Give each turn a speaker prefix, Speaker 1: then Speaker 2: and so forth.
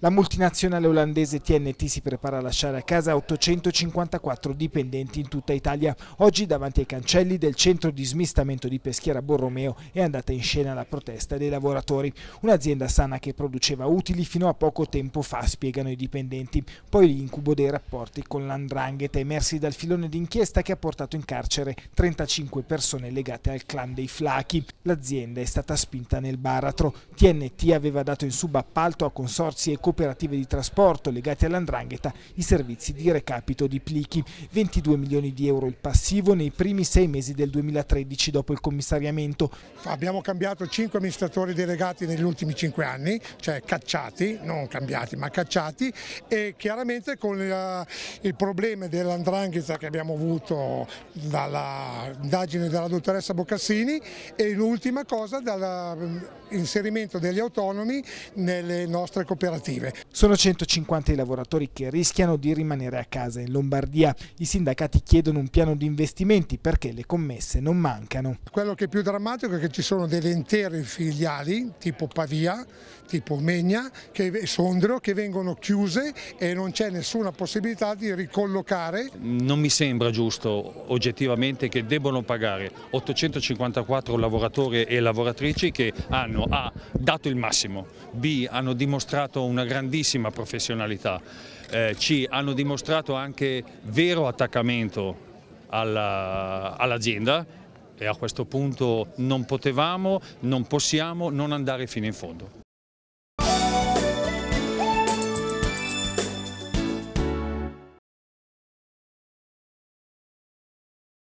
Speaker 1: La multinazionale olandese TNT si prepara a lasciare a casa 854 dipendenti in tutta Italia. Oggi davanti ai cancelli del centro di smistamento di Peschiera Borromeo è andata in scena la protesta dei lavoratori. Un'azienda sana che produceva utili fino a poco tempo fa, spiegano i dipendenti. Poi l'incubo dei rapporti con l'andrangheta emersi dal filone d'inchiesta che ha portato in carcere 35 persone legate al clan dei Flachi. L'azienda è stata spinta nel baratro. TNT aveva dato in subappalto a consorzi e cooperative di trasporto legate all'andrangheta i servizi di recapito di plichi. 22 milioni di euro il passivo
Speaker 2: nei primi sei mesi del 2013 dopo il commissariamento. Abbiamo cambiato 5 amministratori delegati negli ultimi 5 anni, cioè cacciati, non cambiati ma cacciati e chiaramente con il, problema dell'andrangheta che abbiamo avuto dalla indagine della dottoressa Boccassini e l'ultima cosa dall'inserimento mm, degli autonomi nelle nostre cooperative lavorative. Sono 150 i
Speaker 1: lavoratori che rischiano di rimanere a casa in Lombardia. I sindacati chiedono un piano di investimenti
Speaker 2: perché le commesse non mancano. Quello che è più drammatico è che ci sono delle intere filiali, tipo Pavia, tipo Megna e Sondrio, che vengono chiuse e non c'è nessuna possibilità di ricollocare.
Speaker 3: Non mi sembra giusto oggettivamente che debbano pagare 854 lavoratori e lavoratrici che hanno A dato il massimo, B hanno dimostrato una grandissima professionalità, eh, ci hanno dimostrato anche vero attaccamento all'azienda all e a questo punto non potevamo, non possiamo non andare fino in fondo.